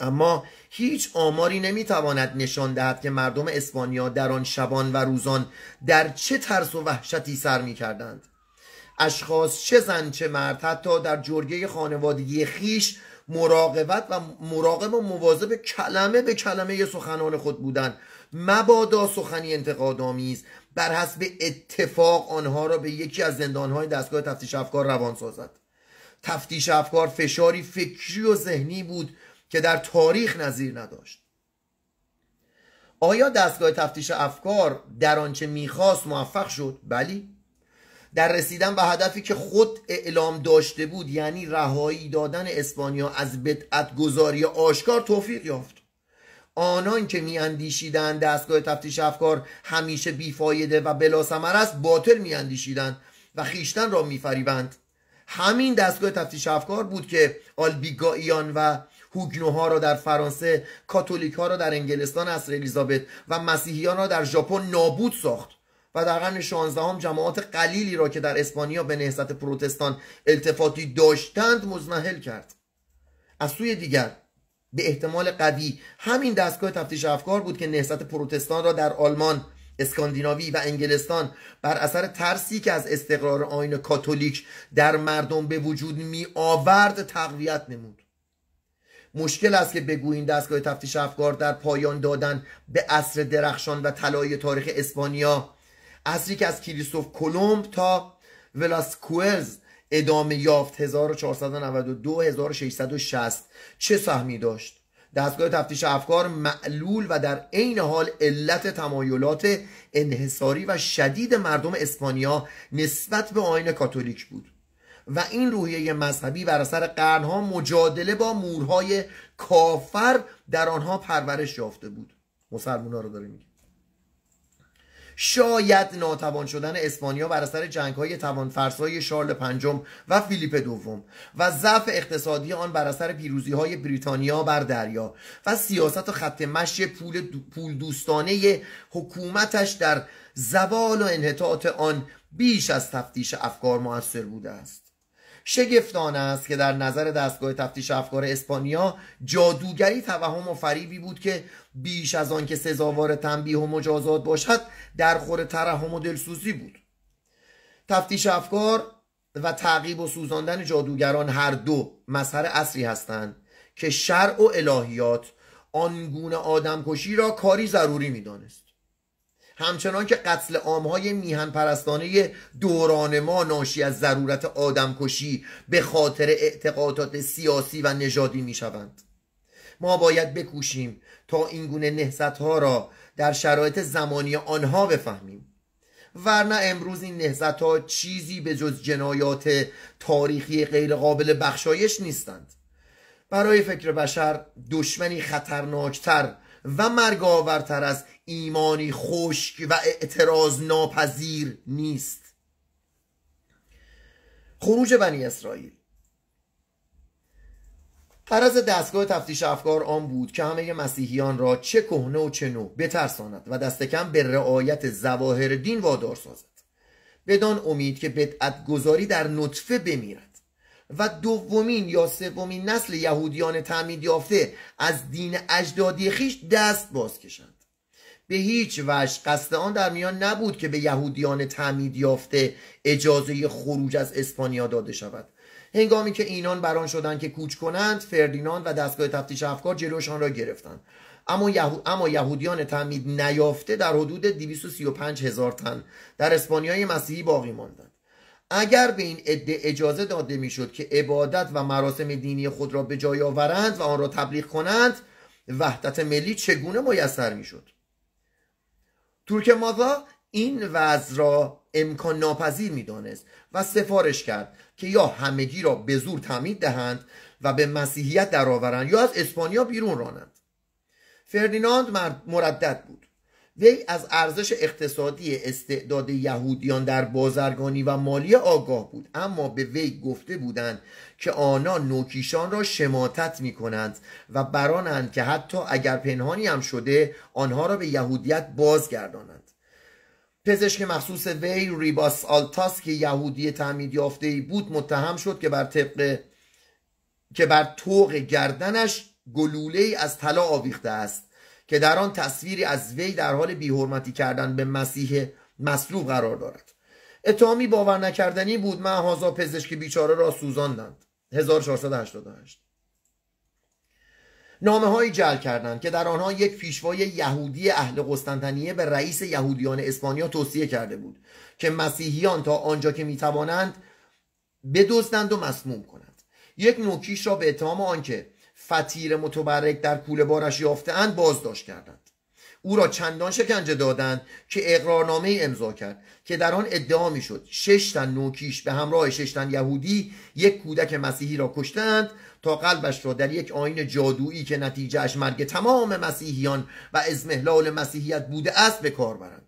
اما هیچ آماری نمیتواند نشان دهد که مردم اسپانیا در آن شبان و روزان در چه ترس و وحشتی سر میکردند اشخاص چه زن چه مرد حتی در جرگه خانوادگی خیش مراقبت و مراقب و مواظب کلمه به کلمه سخنان خود بودند مبادا سخنی انتقادآمیز بر حسب اتفاق آنها را به یکی از زندانهای دستگاه تفتیش افکار روان سازد تفتیش افکار فشاری فکری و ذهنی بود که در تاریخ نظیر نداشت آیا دستگاه تفتیش افکار در آنچه میخواست موفق شد؟ بلی در رسیدن به هدفی که خود اعلام داشته بود یعنی رهایی دادن اسپانیا از بدعت گذاری آشکار توفیق یافت آنان که میاندیشیدند دستگاه تفتیش افکار همیشه بیفایده و بلاسمر است باطل میاندیشیدند و خیشتن را میفریبند همین دستگاه تفتیش افکار بود که آلبیگاییان و هوگنوها را در فرانسه کاتولیک ها را در انگلستان عصر الیزابت و مسیحیان را در ژاپن نابود ساخت و در قرن 16 هم جماعات قلیلی را که در اسپانیا به نهضت پروتستان التفاتی داشتند مزمحل کرد از سوی دیگر به احتمال قوی همین دستگاه تفتیش افکار بود که نهضت پروتستان را در آلمان اسکاندیناوی و انگلستان بر اثر ترسی که از استقرار آین کاتولیک در مردم به وجود می آورد تقویت نمود مشکل است که بگویین دستگاه تفتیش افکار در پایان دادن به عصر درخشان و طلایی تاریخ اسپانیا اصری که از کریستوف کلمب تا ولاسکوئز ادامه یافت 1492 1660 چه سهمی داشت دستگاه تفتیش افکار معلول و در عین حال علت تمایلات انحصاری و شدید مردم اسپانیا نسبت به آین کاتولیک بود و این روحیه مذهبی بر اثر قرنها مجادله با مورهای کافر در آنها پرورش یافته بود مسلمان رو داره میگه شاید ناتوان شدن اسپانیا بر اثر جنگ های فرسای شارل پنجم و فیلیپ دوم و ضعف اقتصادی آن بر اثر پیروزی های بریتانیا بر دریا و سیاست و خط مشی پول, دو پول دوستانه حکومتش در زوال و انحطاط آن بیش از تفتیش افکار موثر بوده است شگفتان است که در نظر دستگاه تفتیش افکار اسپانیا جادوگری توهم و فریبی بود که بیش از که سزاوار تنبیه و مجازات باشد در خور ترحم و دلسوزی بود تفتیش افکار و تعقیب و سوزاندن جادوگران هر دو مظهر اصلی هستند که شرع و الهیات آنگونه آدمکشی را کاری ضروری میدانست همچنان که قتل عامهای میهن پرستانه دوران ما ناشی از ضرورت کشی به خاطر اعتقادات سیاسی و نژادی میشوند ما باید بکوشیم تا این گونه ها را در شرایط زمانی آنها بفهمیم ورنه امروز این نهزت ها چیزی به جز جنایات تاریخی غیرقابل بخشایش نیستند برای فکر بشر دشمنی خطرناکتر و مرگ آورتر از ایمانی خشک و اعتراض ناپذیر نیست خروج بنی اسرائیل از دستگاه تفتیش افکار آن بود که همه مسیحیان را چه کهنه و چه نو بترساند و دست کم به رعایت زواهر دین وادار سازد بدان امید که بدعت گذاری در نطفه بمیرد و دومین یا سومین نسل یهودیان تعمید یافته از دین اجدادی خیش دست باز کشند به هیچ وجه قصد آن در میان نبود که به یهودیان تعمید یافته اجازه خروج از اسپانیا داده شود هنگامی که اینان بران شدند که کوچ کنند فردیناند و دستگاه تفتیش افکار جلوشان را گرفتند اما, یهودیان تعمید نیافته در حدود 235 هزار تن در اسپانیای مسیحی باقی ماندند اگر به این عده اجازه داده میشد که عبادت و مراسم دینی خود را به جای آورند و آن را تبلیغ کنند وحدت ملی چگونه میسر میشد ترک مازا این وضع را امکان ناپذیر میدانست و سفارش کرد که یا همگی را به زور تمید دهند و به مسیحیت درآورند یا از اسپانیا بیرون رانند فردیناند مردد بود وی از ارزش اقتصادی استعداد یهودیان در بازرگانی و مالی آگاه بود اما به وی گفته بودند که آنها نوکیشان را شماتت می کنند و برانند که حتی اگر پنهانی هم شده آنها را به یهودیت بازگردانند پزشک مخصوص وی ریباس آلتاس که یهودی تعمید یافته ای بود متهم شد که بر طبق که بر طوق گردنش گلوله از طلا آویخته است که در آن تصویری از وی در حال بیحرمتی کردن به مسیح مصلوب قرار دارد اتهامی باور نکردنی بود من پزشک بیچاره را سوزاندند 1488 نامه های جل کردند که در آنها یک پیشوای یهودی اهل قسطنطنیه به رئیس یهودیان اسپانیا توصیه کرده بود که مسیحیان تا آنجا که میتوانند بدزدند و مسموم کنند یک نوکیش را به اتهام آنکه فتیر متبرک در کوله بارش یافتهاند بازداشت کردند او را چندان شکنجه دادند که اقرارنامه امضا کرد که در آن ادعا میشد شش تن نوکیش به همراه شش تن یهودی یک کودک مسیحی را کشتند تا قلبش را در یک آین جادویی که نتیجهش مرگ تمام مسیحیان و ازمهلال مسیحیت بوده است به کار برند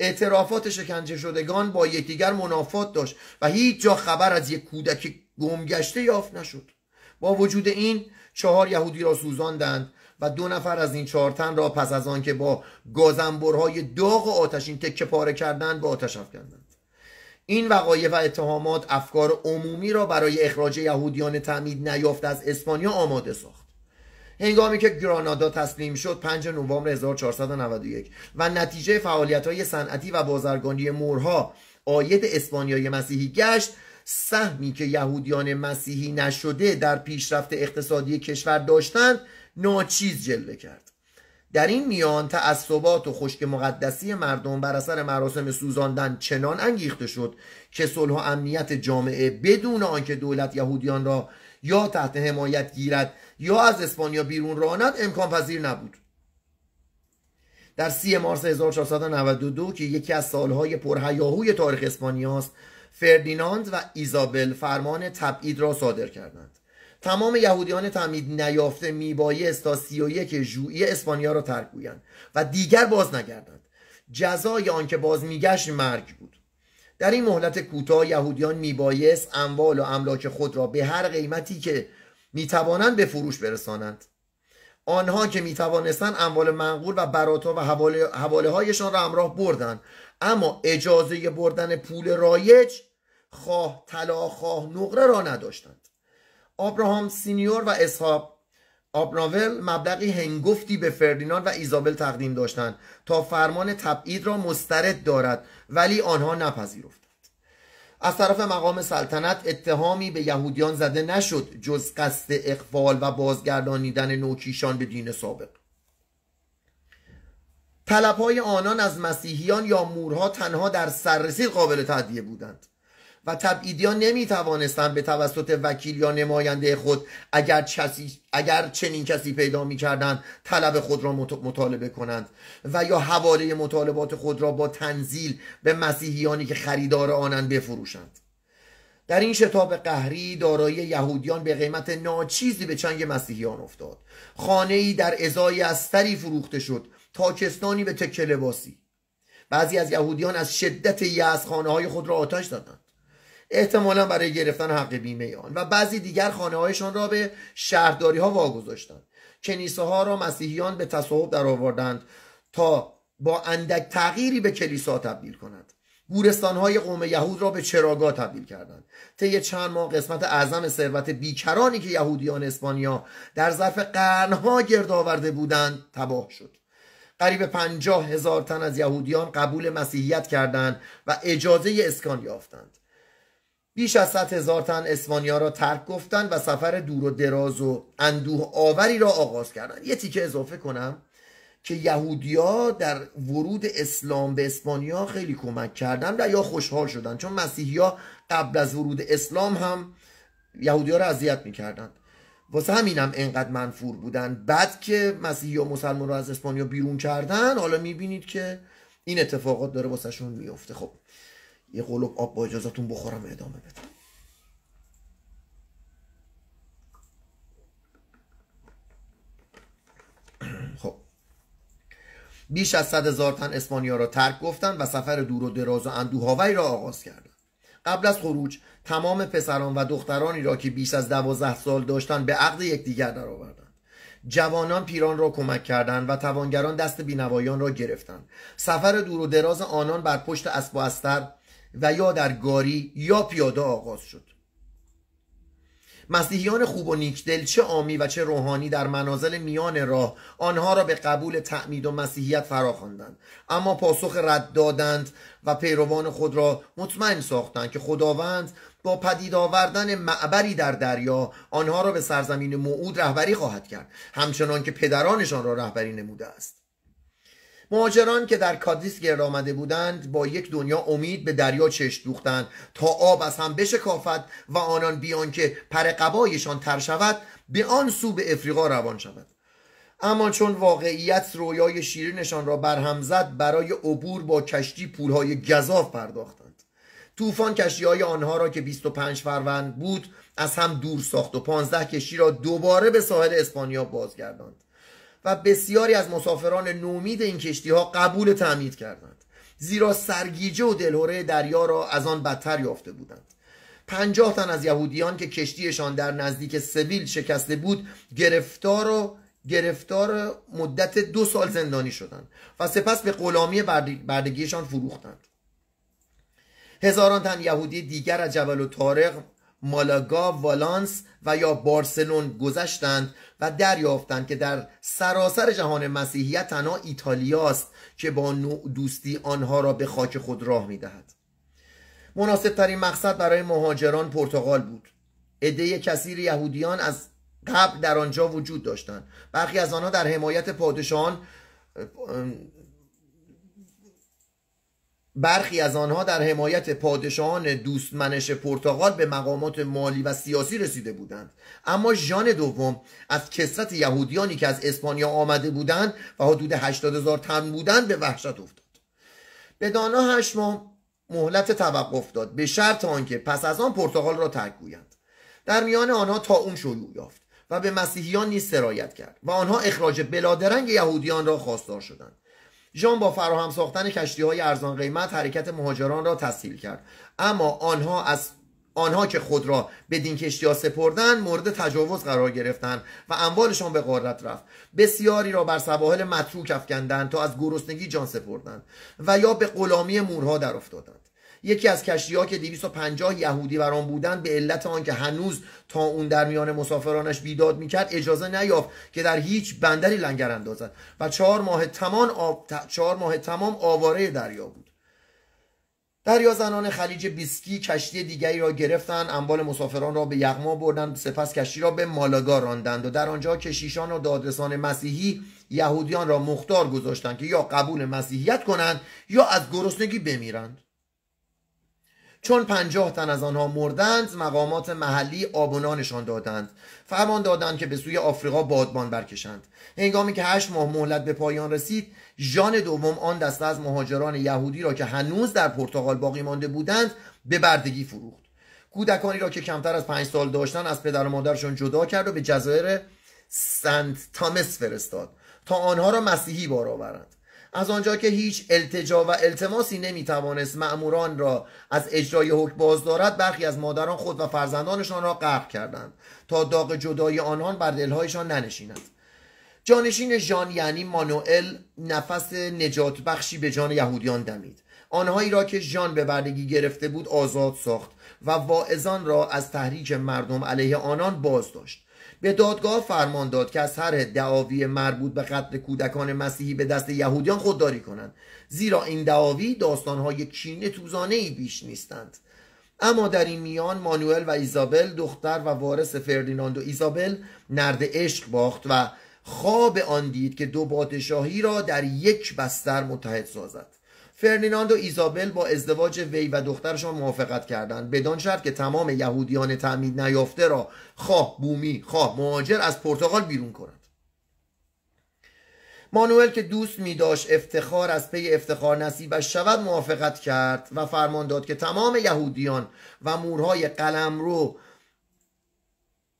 اعترافات شکنجه شدگان با یکدیگر منافات داشت و هیچ جا خبر از یک کودک گمگشته یافت نشد با وجود این چهار یهودی را سوزاندند و دو نفر از این چهار تن را پس از آنکه با گازنبرهای داغ و آتشین تکه پاره کردند به آتش افکندند این وقایع و اتهامات افکار عمومی را برای اخراج یهودیان تعمید نیافته از اسپانیا آماده ساخت هنگامی که گرانادا تسلیم شد 5 نوامبر 1491 و نتیجه فعالیت های صنعتی و بازرگانی مورها آید اسپانیای مسیحی گشت سهمی که یهودیان مسیحی نشده در پیشرفت اقتصادی کشور داشتند ناچیز جلوه کرد در این میان تعصبات و خشک مقدسی مردم بر اثر مراسم سوزاندن چنان انگیخته شد که صلح و امنیت جامعه بدون آنکه دولت یهودیان را یا تحت حمایت گیرد یا از اسپانیا بیرون راند امکان پذیر نبود در سی مارس 1492 که یکی از سالهای پرهیاهوی تاریخ اسپانیاست فردیناند و ایزابل فرمان تبعید را صادر کردند تمام یهودیان تعمید نیافته میبایست تا سی و اسپانیا را ترک گویند و دیگر باز نگردند جزای آنکه باز میگشت مرگ بود در این مهلت کوتاه یهودیان میبایست اموال و املاک خود را به هر قیمتی که میتوانند به فروش برسانند آنها که میتوانستند اموال منقول و براتا و حواله, هایشان را همراه بردند اما اجازه بردن پول رایج خواه طلا خواه نقره را نداشتند آبراهام سینیور و اسحاب آبراول مبلغی هنگفتی به فردیناند و ایزابل تقدیم داشتند تا فرمان تبعید را مسترد دارد ولی آنها نپذیرفتند از طرف مقام سلطنت اتهامی به یهودیان زده نشد جز قصد اقبال و بازگردانیدن نوکیشان به دین سابق طلبهای آنان از مسیحیان یا مورها تنها در سررسید قابل تعدیه بودند و تبعیدیان نمی توانستند به توسط وکیل یا نماینده خود اگر, چسی، اگر چنین کسی پیدا می طلب خود را مطالبه کنند و یا حواله مطالبات خود را با تنزیل به مسیحیانی که خریدار آنند بفروشند در این شتاب قهری دارایی یهودیان به قیمت ناچیزی به چنگ مسیحیان افتاد خانه ای در ازای استری فروخته شد تاکستانی به تکه لباسی بعضی از یهودیان از شدت از خانه های خود را آتش دادند احتمالا برای گرفتن حق بیمه آن و بعضی دیگر خانه را به شهرداری ها واگذاشتند کنیسه ها را مسیحیان به تصاحب آوردند تا با اندک تغییری به کلیسا تبدیل کنند گورستان های قوم یهود را به چراگاه تبدیل کردند طی چند ماه قسمت اعظم ثروت بیکرانی که یهودیان اسپانیا در ظرف قرنها گرد آورده بودند تباه شد قریب پنجاه هزار تن از یهودیان قبول مسیحیت کردند و اجازه اسکان یافتند بیش از صد هزار تن اسپانیا را ترک گفتند و سفر دور و دراز و اندوه آوری را آغاز کردند یه تیکه اضافه کنم که یهودیا در ورود اسلام به اسپانیا خیلی کمک کردن و یا خوشحال شدن چون مسیحیا قبل از ورود اسلام هم یهودیا را اذیت میکردند واسه همینم هم انقدر منفور بودن بعد که مسیحی و مسلمان رو از اسپانیا بیرون کردن حالا میبینید که این اتفاقات داره واسهشون میفته خب یه قلوب آب با اجازتون بخورم ادامه بدم خب بیش از صد هزار تن اسپانیا را ترک گفتند و سفر دور و دراز و اندوهاوی را آغاز کردند قبل از خروج تمام پسران و دخترانی را که بیش از دوازده سال داشتند به عقد یکدیگر درآوردند جوانان پیران را کمک کردند و توانگران دست بینوایان را گرفتند سفر دور و دراز آنان بر پشت اسب و استر و یا در گاری یا پیاده آغاز شد مسیحیان خوب و نیکدل چه آمی و چه روحانی در منازل میان راه آنها را به قبول تعمید و مسیحیت فراخواندند اما پاسخ رد دادند و پیروان خود را مطمئن ساختند که خداوند با پدید آوردن معبری در دریا آنها را به سرزمین موعود رهبری خواهد کرد همچنان که پدرانشان را رهبری نموده است مهاجران که در کادیس گرد آمده بودند با یک دنیا امید به دریا چش دوختند تا آب از هم بشکافد و آنان بیان که پر قبایشان تر شود به آن سو به افریقا روان شود اما چون واقعیت رویای شیرینشان را برهم زد برای عبور با کشتی پولهای گذاف پرداختند طوفان کشتی های آنها را که 25 فروند بود از هم دور ساخت و 15 کشتی را دوباره به ساحل اسپانیا بازگرداند و بسیاری از مسافران نومید این کشتی ها قبول تعمید کردند زیرا سرگیجه و دلهوره دریا را از آن بدتر یافته بودند پنجاه تن از یهودیان که کشتیشان در نزدیک سویل شکسته بود گرفتار و گرفتار مدت دو سال زندانی شدند و سپس به غلامی بردگیشان فروختند هزاران تن یهودی دیگر از جبل و تارق مالاگا والانس و یا بارسلون گذشتند و دریافتند که در سراسر جهان مسیحیت تنها است که با نوع دوستی آنها را به خاک خود راه میدهد مناسب ترین مقصد برای مهاجران پرتغال بود عده کثیر یهودیان از قبل در آنجا وجود داشتند برخی از آنها در حمایت پادشاهان برخی از آنها در حمایت پادشاهان دوستمنش پرتغال به مقامات مالی و سیاسی رسیده بودند اما ژان دوم از کسرت یهودیانی که از اسپانیا آمده بودند و حدود 80 هزار تن بودند به وحشت افتاد به دانا هشت ماه مهلت توقف داد به شرط آنکه پس از آن پرتغال را ترک گویند در میان آنها تا اون شیوع یافت و به مسیحیان نیز سرایت کرد و آنها اخراج بلادرنگ یهودیان را خواستار شدند ژان با فراهم ساختن کشتی های ارزان قیمت حرکت مهاجران را تسهیل کرد اما آنها از آنها که خود را به دین کشتی سپردن مورد تجاوز قرار گرفتند و اموالشان به قارت رفت بسیاری را بر سواحل متروک افکندند تا از گرسنگی جان سپردند و یا به غلامی مورها در افتادند یکی از کشتی ها که 250 یهودی بر آن بودند به علت آنکه هنوز تا اون در میان مسافرانش بیداد میکرد اجازه نیافت که در هیچ بندری لنگر اندازد و چهار ماه تمام آب... چهار ماه تمام آواره دریا بود دریا زنان خلیج بیسکی کشتی دیگری را گرفتند اموال مسافران را به یغما بردند سپس کشتی را به مالاگا راندند و در آنجا کشیشان و دادرسان مسیحی یهودیان را مختار گذاشتند که یا قبول مسیحیت کنند یا از گرسنگی بمیرند چون پنجاه تن از آنها مردند مقامات محلی آبونانشان دادند فرمان دادند که به سوی آفریقا بادبان برکشند هنگامی که هشت ماه مهلت به پایان رسید ژان دوم آن دسته از مهاجران یهودی را که هنوز در پرتغال باقی مانده بودند به بردگی فروخت کودکانی را که کمتر از پنج سال داشتند از پدر و مادرشان جدا کرد و به جزایر سنت تامس فرستاد تا آنها را مسیحی بار آورند از آنجا که هیچ التجا و التماسی نمیتوانست مأموران را از اجرای حکم باز دارد برخی از مادران خود و فرزندانشان را غرق کردند تا داغ جدای آنان بر دلهایشان ننشیند جانشین ژان یعنی مانوئل نفس نجات بخشی به جان یهودیان دمید آنهایی را که ژان به بردگی گرفته بود آزاد ساخت و واعظان را از تحریک مردم علیه آنان باز داشت به دادگاه فرمان داد که از هر دعاوی مربوط به قتل کودکان مسیحی به دست یهودیان خودداری کنند زیرا این دعاوی داستانهای کینه توزانه ای بیش نیستند اما در این میان مانوئل و ایزابل دختر و وارث فردیناند و ایزابل نرد عشق باخت و خواب آن دید که دو پادشاهی را در یک بستر متحد سازد فرنیناند و ایزابل با ازدواج وی و دخترشان موافقت کردند بدان شرط که تمام یهودیان تعمید نیافته را خواه بومی خواه مهاجر از پرتغال بیرون کنند مانوئل که دوست می داشت افتخار از پی افتخار نصیبش شود موافقت کرد و فرمان داد که تمام یهودیان و مورهای قلم رو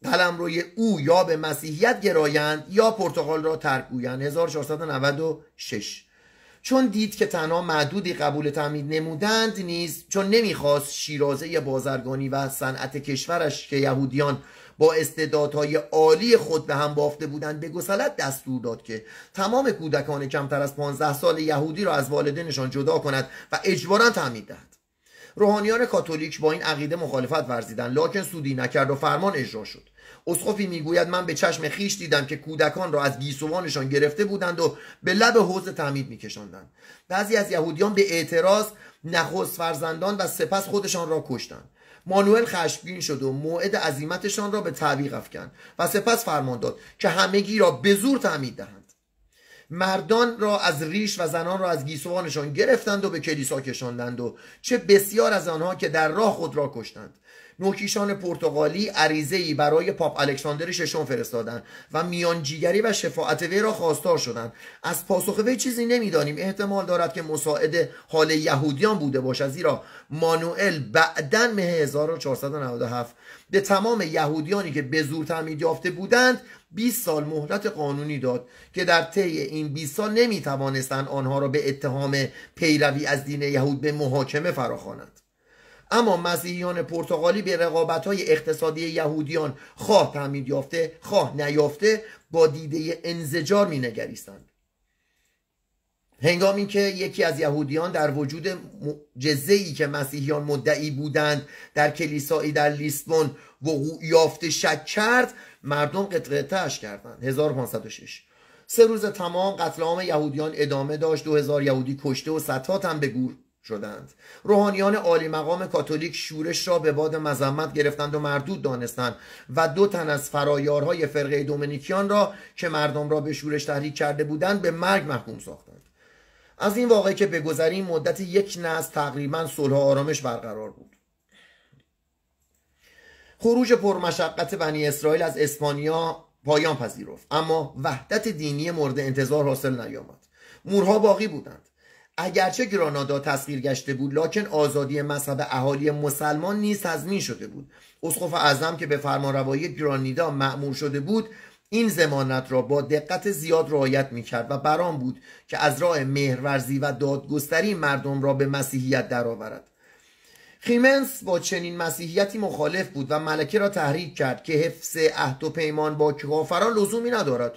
قلم روی او یا به مسیحیت گرایند یا پرتغال را ترک گویند 1496 چون دید که تنها معدودی قبول تعمید نمودند نیز چون نمیخواست شیرازه بازرگانی و صنعت کشورش که یهودیان با استعدادهای عالی خود به هم بافته بودند به گسلت دستور داد که تمام کودکان کمتر از 15 سال یهودی را از والدینشان جدا کند و اجبارا تعمید دهد روحانیان کاتولیک با این عقیده مخالفت ورزیدند لکن سودی نکرد و فرمان اجرا شد اسقفی میگوید من به چشم خیش دیدم که کودکان را از گیسوانشان گرفته بودند و به لب حوض تعمید میکشاندند بعضی از یهودیان به اعتراض نخست فرزندان و سپس خودشان را کشتند مانوئل خشمگین شد و موعد عزیمتشان را به تعویق افکند و سپس فرمان داد که همگی را به زور تعمید دهند مردان را از ریش و زنان را از گیسوانشان گرفتند و به کلیسا کشاندند و چه بسیار از آنها که در راه خود را کشتند نوکیشان پرتغالی ای برای پاپ الکساندر ششم فرستادند و میانجیگری و شفاعت وی را خواستار شدند از پاسخ وی چیزی نمیدانیم احتمال دارد که مساعد حال یهودیان بوده باشد زیرا مانوئل بعدا مه 1497 به تمام یهودیانی که به زور تعمید یافته بودند 20 سال مهلت قانونی داد که در طی این 20 سال نمی آنها را به اتهام پیروی از دین یهود به محاکمه فراخوانند اما مسیحیان پرتغالی به رقابت های اقتصادی یهودیان خواه تعمید یافته خواه نیافته با دیده انزجار می نگریستند که که یکی از یهودیان در وجود جزئی که مسیحیان مدعی بودند در کلیسایی در لیسبون وقوع یافته شک کرد مردم قطقتهاش کردند 1506 سه روز تمام قتل عام یهودیان ادامه داشت 2000 یهودی کشته و صدها هم به گور شدند روحانیان عالی مقام کاتولیک شورش را به باد مذمت گرفتند و مردود دانستند و دو تن از فرایارهای فرقه دومینیکیان را که مردم را به شورش تحریک کرده بودند به مرگ محکوم ساختند از این واقعه که بگذریم مدت یک نسل تقریبا صلح و آرامش برقرار بود خروج پرمشقت بنی اسرائیل از اسپانیا پایان پذیرفت اما وحدت دینی مورد انتظار حاصل نیامد مورها باقی بودند اگرچه گرانادا تسخیر گشته بود لکن آزادی مذهب اهالی مسلمان نیز تضمین شده بود اسقف اعظم که به فرمانروایی گرانیدا مأمور شده بود این زمانت را با دقت زیاد رعایت کرد و برام بود که از راه مهرورزی و دادگستری مردم را به مسیحیت درآورد خیمنس با چنین مسیحیتی مخالف بود و ملکه را تحریک کرد که حفظ عهد و پیمان با کافران لزومی ندارد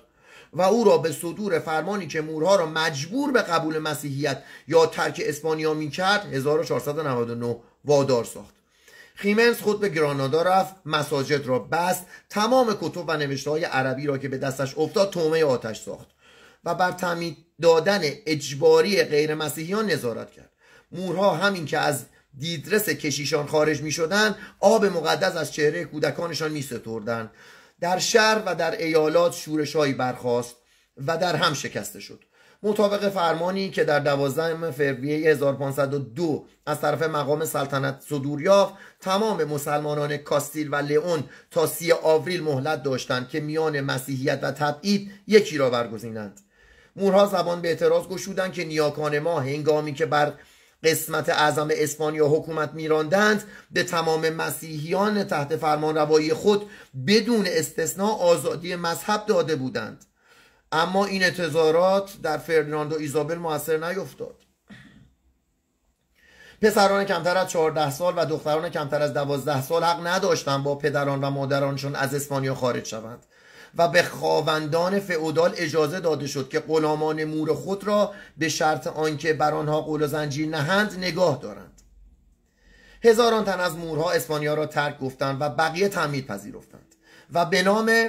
و او را به صدور فرمانی که مورها را مجبور به قبول مسیحیت یا ترک اسپانیا می کرد 1499 وادار ساخت خیمنس خود به گرانادا رفت مساجد را بست تمام کتب و نوشته های عربی را که به دستش افتاد تومه آتش ساخت و بر تعمید دادن اجباری غیر مسیحیان نظارت کرد مورها همین که از دیدرس کشیشان خارج می آب مقدس از چهره کودکانشان می در شهر و در ایالات شورشهایی برخاست و در هم شکسته شد مطابق فرمانی که در 12 فوریه 1502 از طرف مقام سلطنت صدور یافت تمام مسلمانان کاستیل و لئون تا سی آوریل مهلت داشتند که میان مسیحیت و تبعید یکی را برگزینند مورها زبان به اعتراض گشودند که نیاکان ما هنگامی که بر قسمت اعظم اسپانیا حکومت میراندند به تمام مسیحیان تحت فرمان روایی خود بدون استثناء آزادی مذهب داده بودند اما این اعتظارات در فرناندو ایزابل موثر نیفتاد پسران کمتر از 14 سال و دختران کمتر از 12 سال حق نداشتند با پدران و مادرانشون از اسپانیا خارج شوند و به خواوندان فئودال اجازه داده شد که غلامان مور خود را به شرط آنکه بر آنها قول و زنجیر نهند نگاه دارند هزاران تن از مورها اسپانیا را ترک گفتند و بقیه تعمید پذیرفتند و به نام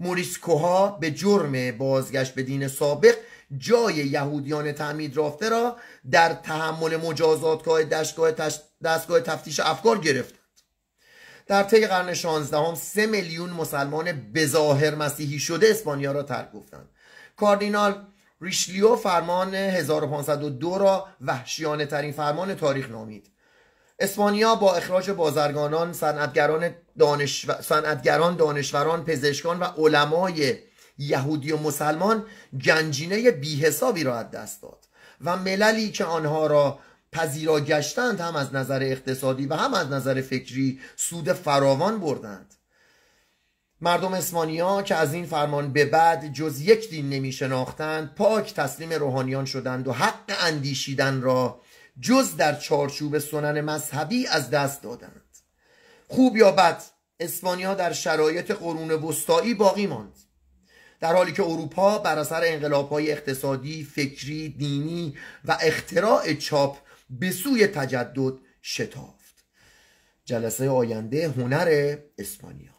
موریسکوها به جرم بازگشت به دین سابق جای یهودیان تعمید رافته را در تحمل مجازاتگاه دستگاه, تفتیش افکار گرفت در طی قرن 16 هم 3 میلیون مسلمان بظاهر مسیحی شده اسپانیا را ترک گفتند کاردینال ریشلیو فرمان 1502 را وحشیانه ترین فرمان تاریخ نامید اسپانیا با اخراج بازرگانان صنعتگران دانش... دانشوران پزشکان و علمای یهودی و مسلمان گنجینه بیحسابی را از دست داد و مللی که آنها را پذیرا گشتند هم از نظر اقتصادی و هم از نظر فکری سود فراوان بردند مردم اسپانیا که از این فرمان به بعد جز یک دین نمی شناختند پاک تسلیم روحانیان شدند و حق اندیشیدن را جز در چارچوب سنن مذهبی از دست دادند خوب یا بد اسپانیا در شرایط قرون وسطایی باقی ماند در حالی که اروپا بر اثر انقلابهای اقتصادی، فکری، دینی و اختراع چاپ به سوی تجدد شتافت جلسه آینده هنر اسپانیا